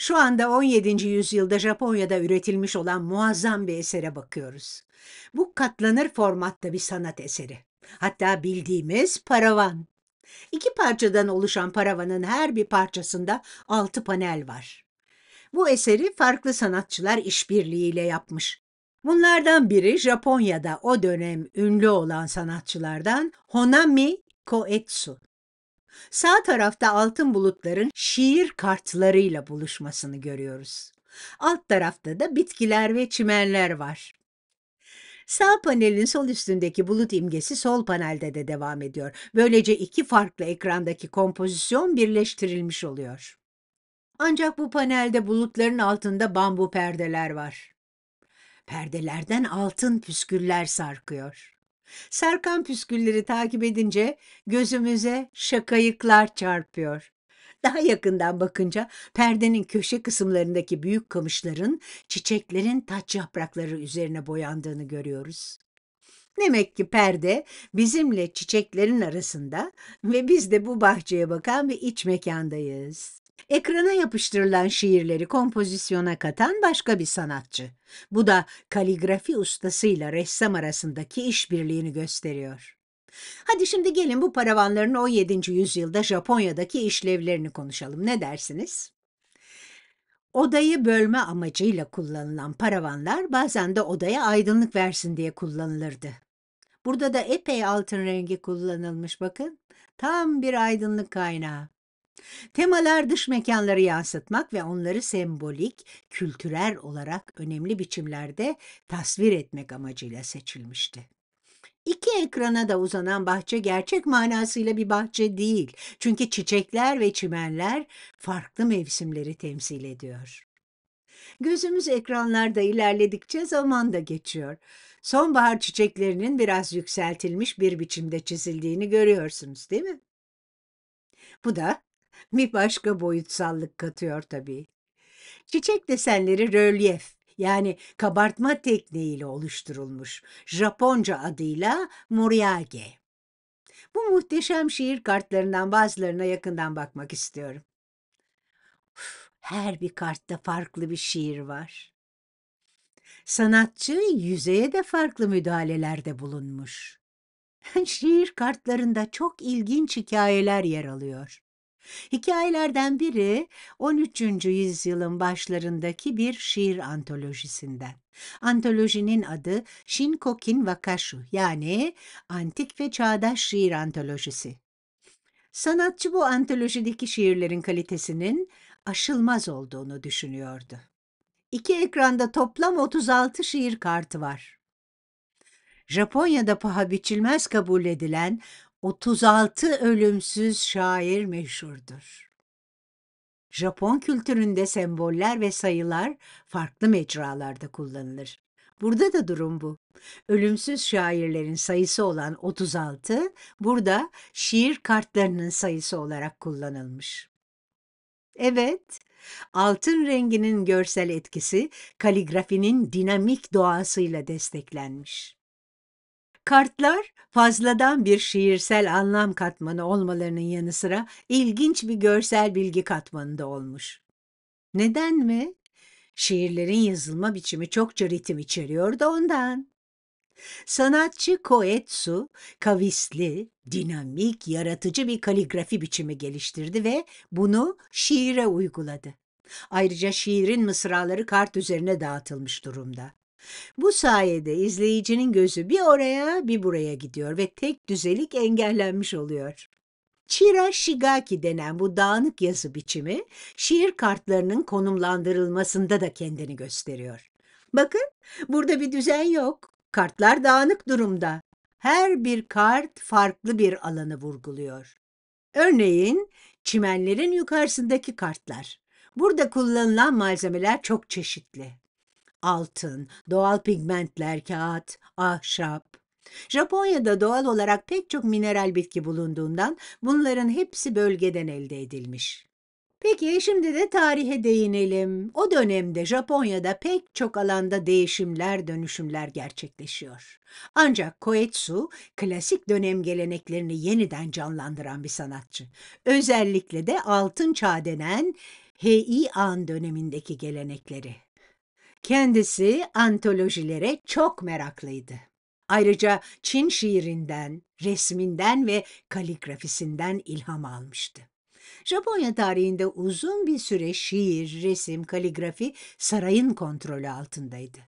Şu anda 17. yüzyılda Japonya'da üretilmiş olan muazzam bir esere bakıyoruz. Bu katlanır formatta bir sanat eseri. Hatta bildiğimiz paravan. İki parçadan oluşan paravanın her bir parçasında altı panel var. Bu eseri farklı sanatçılar işbirliğiyle yapmış. Bunlardan biri Japonya'da o dönem ünlü olan sanatçılardan Honami Koetsu. Sağ tarafta altın bulutların şiir kartlarıyla buluşmasını görüyoruz. Alt tarafta da bitkiler ve çimenler var. Sağ panelin sol üstündeki bulut imgesi sol panelde de devam ediyor. Böylece iki farklı ekrandaki kompozisyon birleştirilmiş oluyor. Ancak bu panelde bulutların altında bambu perdeler var. Perdelerden altın püsküller sarkıyor. Serkan püskülleri takip edince gözümüze şakayıklar çarpıyor. Daha yakından bakınca perdenin köşe kısımlarındaki büyük kamışların çiçeklerin taç yaprakları üzerine boyandığını görüyoruz. Demek ki perde bizimle çiçeklerin arasında ve biz de bu bahçeye bakan bir iç mekandayız. Ekrana yapıştırılan şiirleri kompozisyona katan başka bir sanatçı. Bu da kaligrafi ustasıyla ressam arasındaki işbirliğini gösteriyor. Hadi şimdi gelin bu paravanların 17. yüzyılda Japonya'daki işlevlerini konuşalım. Ne dersiniz? Odayı bölme amacıyla kullanılan paravanlar bazen de odaya aydınlık versin diye kullanılırdı. Burada da epey altın rengi kullanılmış bakın. Tam bir aydınlık kaynağı. Temalar dış mekanları yansıtmak ve onları sembolik, kültürel olarak önemli biçimlerde tasvir etmek amacıyla seçilmişti. İki ekrana da uzanan bahçe gerçek manasıyla bir bahçe değil. Çünkü çiçekler ve çimenler farklı mevsimleri temsil ediyor. Gözümüz ekranlarda ilerledikçe zaman da geçiyor. Sonbahar çiçeklerinin biraz yükseltilmiş bir biçimde çizildiğini görüyorsunuz değil mi? Bu da bir başka boyutsallık katıyor tabii. Çiçek desenleri rölyef yani kabartma tekniğiyle oluşturulmuş. Japonca adıyla muriage. Bu muhteşem şiir kartlarından bazılarına yakından bakmak istiyorum. Uf, her bir kartta farklı bir şiir var. Sanatçı yüzeye de farklı müdahalelerde bulunmuş. Şiir kartlarında çok ilginç hikayeler yer alıyor. Hikayelerden biri 13. yüzyılın başlarındaki bir şiir antolojisinden. Antolojinin adı Shinkokin Wakashu yani Antik ve Çağdaş Şiir Antolojisi. Sanatçı bu antolojideki şiirlerin kalitesinin aşılmaz olduğunu düşünüyordu. İki ekranda toplam 36 şiir kartı var. Japonya'da paha biçilmez kabul edilen 36 ölümsüz şair meşhurdur. Japon kültüründe semboller ve sayılar farklı mecralarda kullanılır. Burada da durum bu. Ölümsüz şairlerin sayısı olan 36 burada şiir kartlarının sayısı olarak kullanılmış. Evet, altın renginin görsel etkisi kaligrafinin dinamik doğasıyla desteklenmiş. Kartlar fazladan bir şiirsel anlam katmanı olmalarının yanı sıra ilginç bir görsel bilgi katmanında olmuş. Neden mi? Şiirlerin yazılma biçimi çokça ritim içeriyor da ondan. Sanatçı Koetsu, kavisli, dinamik, yaratıcı bir kaligrafi biçimi geliştirdi ve bunu şiire uyguladı. Ayrıca şiirin mısraları kart üzerine dağıtılmış durumda. Bu sayede izleyicinin gözü bir oraya bir buraya gidiyor ve tek düzelik engellenmiş oluyor. Chira Shigaki denen bu dağınık yazı biçimi şiir kartlarının konumlandırılmasında da kendini gösteriyor. Bakın burada bir düzen yok. Kartlar dağınık durumda. Her bir kart farklı bir alanı vurguluyor. Örneğin çimenlerin yukarısındaki kartlar. Burada kullanılan malzemeler çok çeşitli altın, doğal pigmentler, kağıt, ahşap. Japonya'da doğal olarak pek çok mineral bitki bulunduğundan bunların hepsi bölgeden elde edilmiş. Peki şimdi de tarihe değinelim. O dönemde Japonya'da pek çok alanda değişimler, dönüşümler gerçekleşiyor. Ancak Koetsu klasik dönem geleneklerini yeniden canlandıran bir sanatçı. Özellikle de altın çağ denen Heian dönemindeki gelenekleri. Kendisi antolojilere çok meraklıydı. Ayrıca Çin şiirinden, resminden ve kaligrafisinden ilham almıştı. Japonya tarihinde uzun bir süre şiir, resim, kaligrafi sarayın kontrolü altındaydı.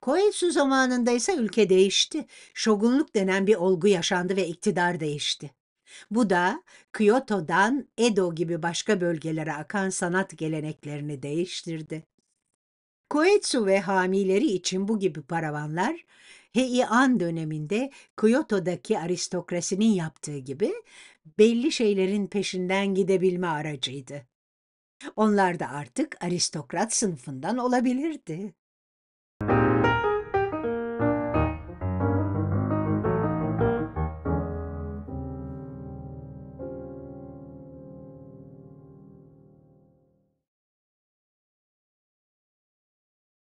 Koetsu zamanında ise ülke değişti. Şogunluk denen bir olgu yaşandı ve iktidar değişti. Bu da Kyoto'dan Edo gibi başka bölgelere akan sanat geleneklerini değiştirdi. Koetsu ve hamileri için bu gibi paravanlar Heian döneminde Kyoto'daki aristokrasinin yaptığı gibi belli şeylerin peşinden gidebilme aracıydı. Onlar da artık aristokrat sınıfından olabilirdi.